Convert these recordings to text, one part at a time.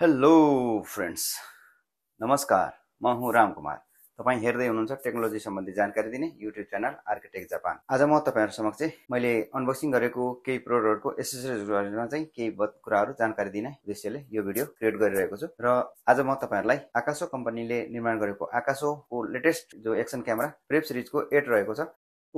hello friends नमस्कार म हुँ रामकुमार तपाईँ हेर्दै हुनुहुन्छ टेक्नोलोजी सम्बन्धी जानकारी दिने युट्युब च्यानल आर्किटेक्ट जापान आज म तपाईँहरू समक्ष मैले अनबक्सिङ गरेको केही प्रोडक्टको बारेमा चाहिँ केही कुराहरू जानकारी दिने उद्देश्यले यो भिडियो क्रिएट गरिरहेको छु र आज म तपाईँहरूलाई आकाशो कम्पनीले निर्माण गरेको आकाशोको लेटेस्ट जो एक्सन क्यामेरा प्रेप सिरिजको एट रहेको छ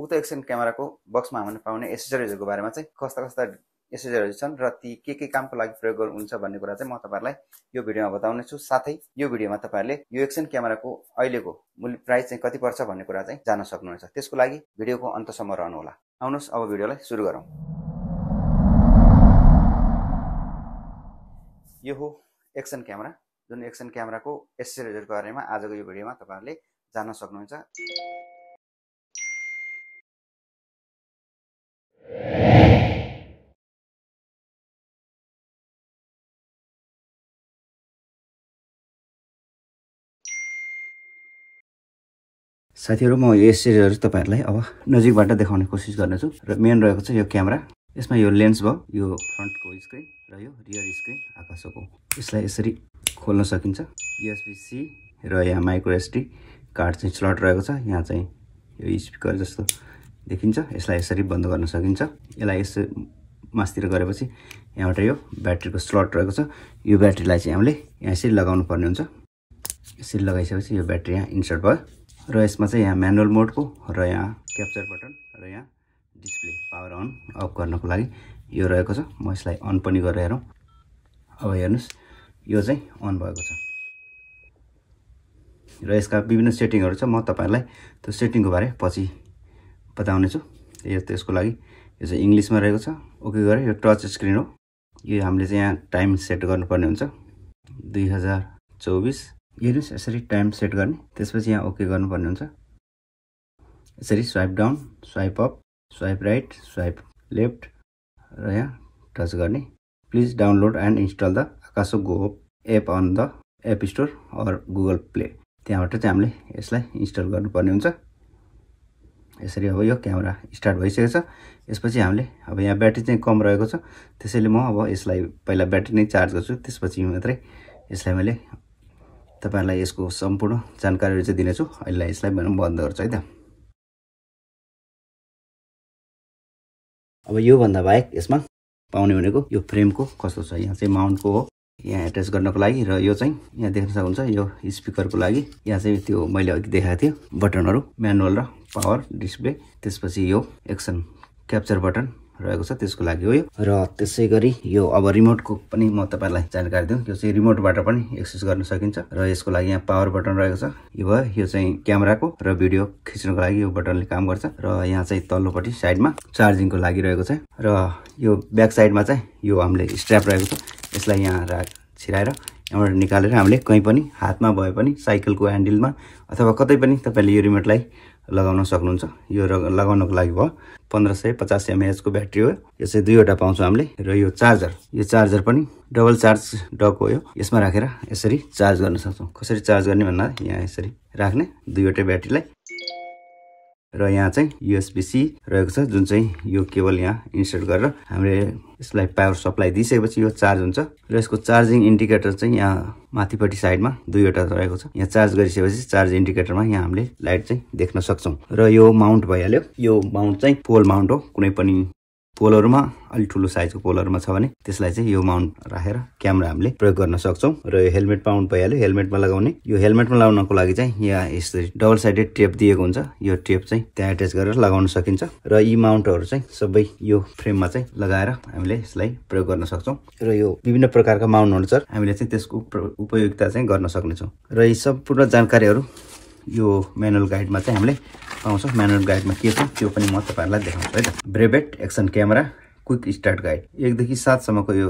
उक्त एक्सन क्यामेराको बक्समा हामीले पाउने एसेसरिजहरूको बारेमा चाहिँ कस्ता कस्ता एसेसरिजहरू छन् र ती के के कामको लागि प्रयोग गर्नुहुन्छ भन्ने कुरा चाहिँ म तपाईँहरूलाई यो भिडियोमा बताउनेछु साथै यो भिडियोमा तपाईँहरूले यो एक्सन क्यामेराको अहिलेको मूल्य प्राइस चाहिँ कति पर्छ भन्ने कुरा चाहिँ जान सक्नुहुन्छ त्यसको लागि भिडियोको अन्तसम्म रहनुहोला आउनुहोस् अब भिडियोलाई सुरु गरौँ यो हो एक्सन क्यामेरा जुन एक्सन क्यामेराको एसेसरिजहरूको बारेमा आजको यो भिडियोमा तपाईँहरूले जान्न सक्नुहुन्छ साथीहरू म यो सिरिजहरू तपाईँहरूलाई अब नजिकबाट देखाउने कोसिस गर्नेछु र मेन रहेको छ यो क्यामेरा यसमा यो लेन्स भयो यो फ्रन्टको स्क्रिन र यो रियर स्क्रिन आकाशको यसलाई यसरी खोल्न सकिन्छ युएसबिसी र यहाँ माइक्रोएसडी कार्ड चाहिँ स्लट रहेको छ यहाँ चाहिँ यो स्पिकर जस्तो देखिन्छ यसलाई यसरी बन्द गर्न सकिन्छ यसलाई यस मासतिर गरेपछि यहाँबाट यो ब्याट्रीको स्लट रहेको छ यो ब्याट्रीलाई चाहिँ हामीले यहाँ यसरी लगाउनु पर्ने हुन्छ यसरी लगाइसकेपछि यो ब्याट्री यहाँ इन्सर्ट भयो र यसमा चाहिँ यहाँ म्यानुअल मोडको र यहाँ क्याप्चर बटन र यहाँ डिस्प्ले पावर अन अफ गर्नको लागि यो रहेको छ म यसलाई अन पनि गरेर हेरौँ अब हेर्नुहोस् यो चाहिँ अन भएको छ र यसका विभिन्न सेटिङहरू छ म तपाईँहरूलाई त्यो सेटिङको बारे पछि बताउनेछु यो त्यसको लागि यो चाहिँ इङ्ग्लिसमा रहेको छ ओके गरेँ यो टच स्क्रिन हो यो हामीले चाहिँ यहाँ टाइम सेट गर्नुपर्ने हुन्छ दुई हजार चौबिस हेर्नुहोस् यसरी टाइम सेट गर्ने त्यसपछि यहाँ ओके गर्नुपर्ने हुन्छ यसरी swipe down swipe up swipe right swipe left र यहाँ टच गर्ने please download and install the Akaso go app on the app store or Google play त्यहाँबाट चाहिँ हामीले यसलाई इन्स्टल गर्नुपर्ने हुन्छ यसरी अब यो क्यामेरा स्टार्ट भइसकेको छ यसपछि हामीले अब यहाँ ब्याट्री चाहिँ कम रहेको छ त्यसैले म अब यसलाई पहिला ब्याट्री नै चार्ज गर्छु त्यसपछि मात्रै यसलाई मैले तपाईँहरूलाई यसको सम्पूर्ण जानकारीहरू चाहिँ दिनेछु अहिले यसलाई भनौँ बन्द गर्छु है त अब योभन्दा बाहेक यसमा पाउने भनेको यो फ्रेमको कस्तो छ यहाँ चाहिँ माउन्टको हो यहाँ एट्याच गर्नको लागि र यो चाहिँ यहाँ देख्न सक्नुहुन्छ यो स्पिकरको लागि यहाँ चाहिँ त्यो मैले अघि देखाएको थिएँ बटनहरू म्यानुअल र पावर डिस्प्ले त्यसपछि यो एक्सन क्याप्चर बटन रहेको छ त्यसको लागि हो यो र त्यसै गरी यो अब रिमोटको पनि म तपाईँलाई जानकारी दिउँ यो चाहिँ रिमोटबाट पनि एक्सेस गर्न सकिन्छ र यसको लागि यहाँ पावर बटन रहेको छ यो भयो यो चाहिँ क्यामेराको र भिडियो खिच्नको लागि यो बटनले काम गर्छ र यहाँ चाहिँ तल्लोपट्टि साइडमा चार्जिङको लागि रहेको छ र यो ब्याक साइडमा चाहिँ यो हामीले स्ट्राप रहेको छ यसलाई यहाँ रा छिराएर यहाँबाट निकालेर हामीले कहीँ पनि हातमा भए पनि साइकलको ह्यान्डलमा अथवा कतै पनि तपाईँले यो रिमोटलाई लगाउन सक्नुहुन्छ यो लगाउनको लागि भयो पन्ध्र सय पचास एमएएचको ब्याट्री हो यो चाहिँ दुईवटा पाउँछौँ हामीले र यो चार्जर यो चार्जर पनि डबल चार्ज डक हो यो यसमा राखेर यसरी चार्ज गर्न सक्छौँ कसरी चार्ज गर्ने भन्दा यहाँ यसरी राख्ने दुईवटै ब्याट्रीलाई र यहाँ चाहिँ युएसबिसी रहेको छ जुन चाहिँ यो केबल यहाँ इन्सर्ट गरेर हामीले यसलाई पावर सप्लाई दिइसकेपछि यो चार्ज हुन्छ र यसको चार्जिङ इन्डिकेटर चाहिँ यहाँ माथिपट्टि साइडमा दुईवटा रहेको छ यहाँ चार्ज गरिसकेपछि चार्ज इन्डिकेटरमा यहाँ हामीले लाइट चाहिँ देख्न सक्छौँ र यो माउन्ट भइहाल्यो यो माउन्ट चाहिँ पोल माउन्ट हो कुनै पनि पोलहरूमा अलिक ठुलो साइजको पोलहरूमा छ भने त्यसलाई चाहिँ यो माउन्ट राखेर क्यामरा हामीले प्रयोग गर्न सक्छौँ र यो हेलमेट माउन्ट भइहाल्यो हेलमेटमा लगाउने यो हेलमेटमा लगाउनको लागि चाहिँ यहाँ यसरी डबल साइडेड टेप दिएको हुन्छ यो टेप चाहिँ त्यहाँ एट्याच गरेर लगाउन सकिन्छ र यी माउन्टहरू चाहिँ सबै यो फ्रेममा चाहिँ लगाएर हामीले यसलाई प्रयोग गर्न सक्छौँ र यो विभिन्न प्रकारका माउन्ट अनुसार हामीले चाहिँ त्यसको उपयोगिता चाहिँ गर्न सक्नेछौँ र यी सम्पूर्ण जानकारीहरू यो म्यानुअल गाइडमा चाहिँ हामीले पाउँछ म्यानुअल गाइडमा के छ त्यो पनि म तपाईँहरूलाई देखाउँछु है त brave eight action camera quick start guide एकदेखि सातसम्मको यो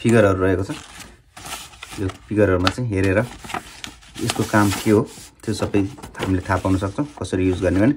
फिगरहरू रहेको छ यो फिगरहरूमा चाहिँ हेरेर यसको काम के हो त्यो सबै हामीले थाहा पाउन सक्छौँ कसरी युज गर्ने भने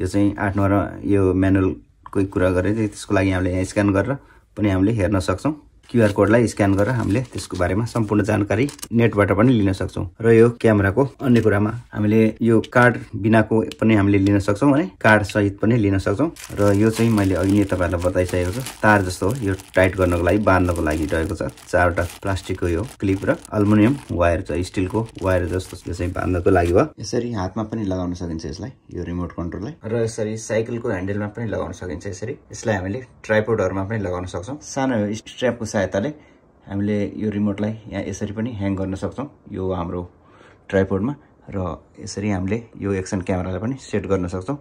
यो चाहिँ आठ नम्बरमा यो म्यानुअलकै कुरा गरेर त्यसको लागि हामीले यहाँ स्क्यान गरेर पनि हामीले हेर्न सक्छौँ क्युआर कोडलाई स्क्यान गरेर हामीले त्यसको बारेमा सम्पूर्ण जानकारी नेटबाट पनि लिन सक्छौँ र यो क्यामेराको अन्य कुरामा हामीले यो कार्ड बिनाको पनि हामीले लिन सक्छौँ भने कार्ड सहित पनि लिन सक्छौँ र यो चाहिँ मैले अघि नै तपाईँहरूलाई बताइसकेको छु तार जस्तो हो यो टाइट गर्नको लागि बाँध्नको लागि रहेको छ चारवटा प्लास्टिकको यो क्लिप र अल्मुनियम वायर छ स्टिलको वायर जस्तो यो चाहिँ बाँध्नको लागि हो यसरी हातमा पनि लगाउन सकिन्छ यसलाई यो रिमोट कन्ट्रोललाई र यसरी साइकलको ह्यान्डलमा पनि लगाउन सकिन्छ यसरी यसलाई हामीले ट्राइपोडहरूमा पनि लगाउन सक्छौँ सानो स्ट्रेपको सहायताले हामीले यो रिमोटलाई यहाँ यसरी पनि ह्याङ गर्न सक्छौँ यो हाम्रो ट्राइपोडमा र यसरी हामीले यो एक्सन क्यामेरालाई पनि सेट गर्न सक्छौँ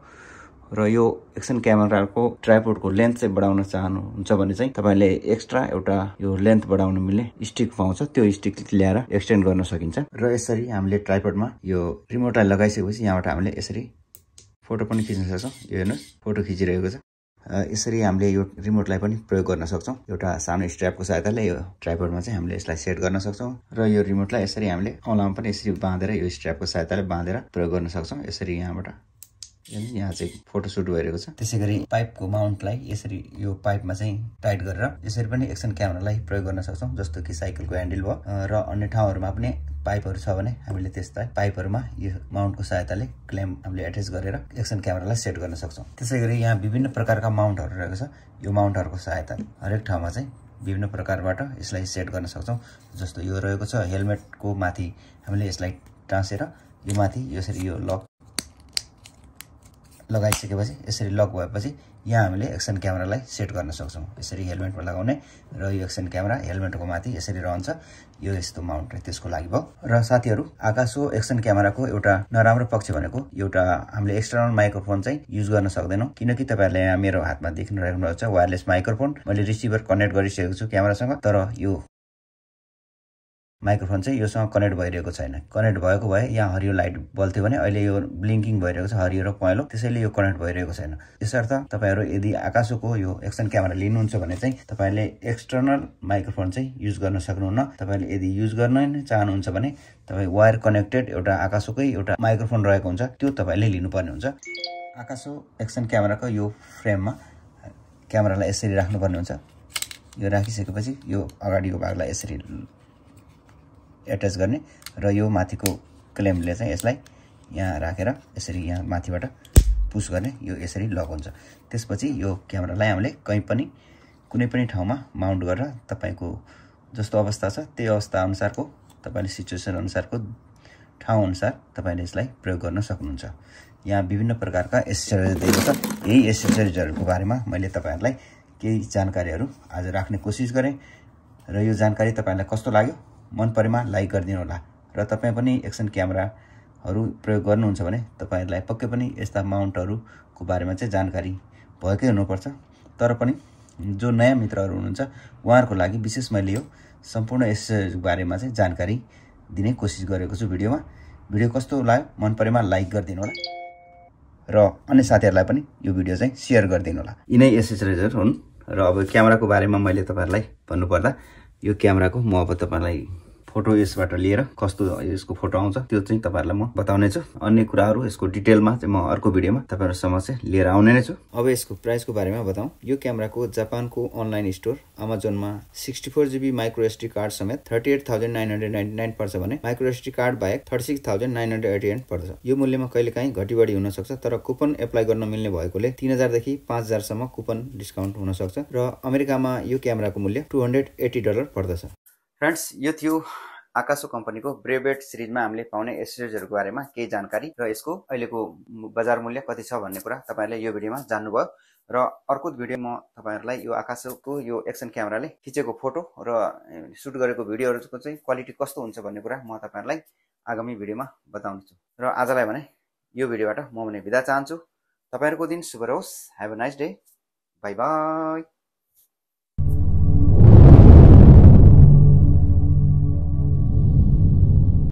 र यो एक्सन क्यामेराको ट्राइपोडको लेन्थ चाहिँ बढाउन चाहनुहुन्छ भने चाहिँ तपाईँले एक्स्ट्रा एउटा यो लेन्थ बढाउन मिल्ने स्टिक पाउँछ त्यो स्टिक ल्याएर एक्सटेन्ड गर्न सकिन्छ र यसरी हामीले ट्राइपोडमा यो रिमोटलाई लगाइसकेपछि यहाँबाट हामीले यसरी फोटो पनि खिच्न सक्छौँ यो हेर्नुहोस् फोटो खिचिरहेको छ यसरी हामीले यो रिमोटलाई पनि प्रयोग गर्न सक्छौँ एउटा सानो स्ट्रापको सहायताले यो ट्राइपोडमा चाहिँ हामीले यसलाई सेट गर्न सक्छौँ र यो रिमोटलाई यसरी हामीले औँलामा पनि यसरी बाँधेर यो स्ट्रापको सहायताले बाँधेर प्रयोग गर्न सक्छौँ यसरी यहाँबाट यहाँ चाहिँ फोटो सुट भइरहेको छ त्यसै गरी पाइपको माउन्टलाई यसरी यो पाइपमा चाहिँ टाइट गरेर यसरी पनि एक्सन क्यामेरालाई प्रयोग गर्न सक्छौँ जस्तो कि साइकलको ह्यान्डल भयो र अन्य ठाउँहरूमा पनि पाइपहरू छ भने हामीले त्यसलाई पाइपहरूमा यो माउन्टको सहायताले क्ल्याम हामीले एट्याच गरेर एक्सन क्यामेरालाई सेट गर्न सक्छौँ त्यसै गरी यहाँ विभिन्न प्रकारका माउन्टहरू रहेको छ यो माउन्टहरूको सहायता हरेक ठाउँमा चाहिँ विभिन्न प्रकारबाट यसलाई सेट गर्न सक्छौँ जस्तो यो रहेको छ हेलमेटको माथि हामीले यसलाई टाँसेर यो माथि यसरी यो लक लगाइसकेपछि यसरी लक भएपछि यहाँ हामीले एक्सन क्यामेरालाई सेट गर्न सक्छौँ यसरी हेलमेटमा लगाउने र यो एक्सन क्यामेरा हेलमेटको माथि यसरी रहन्छ यो यस्तो माउन्ट त्यसको लागि भयो र साथीहरू आकाशो एक्सन क्यामेराको एउटा नराम्रो पक्ष भनेको एउटा हामीले एक्सटर्नल माइक्रोफोन चाहिँ युज गर्न सक्दैनौँ किनकि तपाईँहरूले यहाँ मेरो हातमा देख्न राख्नुहुन्छ वायरलेस माइक्रोफोन मैले रिसिभर कनेक्ट गरिसकेको छु क्यामेरासँग तर यो माइक्रोफोन चाहिँ योसँग कनेक्ट भइरहेको छैन कनेक्ट भएको भए यहाँ हरियो लाइट बल्थ्यो भने अहिले यो ब्लिङ्किङ भइरहेको छ हरियो र पहेँलो त्यसैले यो कनेक्ट भइरहेको छैन यसर्थ तपाईँहरू यदि आकाशोको यो एक्सन क्यामेरा लिनुहुन्छ भने चाहिँ तपाईँले एक्सटर्नल माइक्रोफोन चाहिँ युज गर्न सक्नुहुन्न तपाईँले यदि युज गर्न नै चाहनुहुन्छ भने तपाईँ वायर कनेक्टेड एउटा आकाशोकै एउटा माइक्रोफोन रहेको हुन्छ त्यो तपाईँले लिनुपर्ने हुन्छ आकाशो एक्सन क्यामेराको यो फ्रेममा क्यामेरालाई यसरी राख्नुपर्ने हुन्छ यो राखिसकेपछि यो अगाडिको भागलाई यसरी एट्याच गर्ने र यो माथिको क्लेमले चाहिँ यसलाई यहाँ राखेर यसरी यहाँ माथिबाट पुस गर्ने यो यसरी लक हुन्छ त्यसपछि यो क्यामेरालाई हामीले कहीँ पनि कुनै पनि ठाउँमा माउन्ट गरेर तपाईँको जस्तो अवस्था छ त्यही अवस्थाअनुसारको तपाईँले अनुसारको ठाउँअनुसार तपाईँले यसलाई प्रयोग गर्न सक्नुहुन्छ यहाँ विभिन्न प्रकारका एसेसरिज दिएको छ यही एसेसरिजहरूको बारेमा मैले तपाईँहरूलाई केही जानकारीहरू आज राख्ने कोसिस गरेँ र यो जानकारी तपाईँहरूलाई कस्तो लाग्यो मन परेमा लाइक गरिदिनु होला र तपाईँ पनि एक्सन क्यामेराहरू प्रयोग गर्नुहुन्छ भने तपाईँहरूलाई पक्कै पनि यस्ता माउन्टहरूको बारेमा चाहिँ जानकारी भएकै हुनुपर्छ तर पनि जो नयाँ मित्रहरू हुनुहुन्छ उहाँहरूको लागि विशेष मैले यो सम्पूर्ण यस बारेमा चाहिँ जानकारी दिने कोसिस गरेको छु भिडियोमा भिडियो कस्तो लाग्यो मन परेमा लाइक गरिदिनु होला र अन्य साथीहरूलाई पनि यो भिडियो चाहिँ सेयर गरिदिनु होला यिनै एसेसरिजहरू हुन् र अब क्यामेराको बारेमा मैले तपाईँहरूलाई भन्नुपर्दा यो कैमेरा को मैं तपाईँलाई फोटो यसबाट लिएर कस्तो यसको फोटो आउँछ त्यो चाहिँ तपाईँहरूलाई म बताउनेछु अन्य कुराहरू यसको डिटेलमा चाहिँ म अर्को भिडियोमा तपाईँहरूसँग चाहिँ लिएर आउने नै छु अब यसको प्राइसको बारेमा बताउँ यो क्यामेराको जापानको अनलाइन स्टोर अमाजोनमा sixty four GB micro SD card समेत thirty eight thousand nine hundred ninety nine पर्छ भने माइक्रो एसडी कार्ड बाहेक thirty six thousand nine hundred eighty nine पर्छ यो मूल्यमा कहिले काहीँ घटीबढी हुनसक्छ तर कुपन एप्लाई गर्न मिल्ने भएकोले तिन हजारदेखि पाँच हजारसम्म कुपन डिस्काउन्ट हुनसक्छ र अमेरिकामा यो क्यामेराको मूल्य टु हन्ड्रेड एट्टी डलर पर्दछ फ्रेन्ड्स यो थियो आकाशो कम्पनीको ब्रेबेट सिरिजमा हामीले पाउने एसेसरिजहरूको बारेमा केही जानकारी र यसको अहिलेको बजार मूल्य कति छ भन्ने कुरा तपाईँहरूले यो भिडियोमा जान्नुभयो र अर्को भिडियो म तपाईँहरूलाई यो आकाशको यो एक्सन क्यामेराले खिचेको फोटो र सुट गरेको भिडियोहरूको चाहिँ क्वालिटी कस्तो हुन्छ भन्ने कुरा म तपाईँहरूलाई आगामी भिडियोमा बताउनेछु र आजलाई भने यो भिडियोबाट म भने बिदा चाहन्छु तपाईँहरूको दिन शुभ रहोस् have a nice day bye by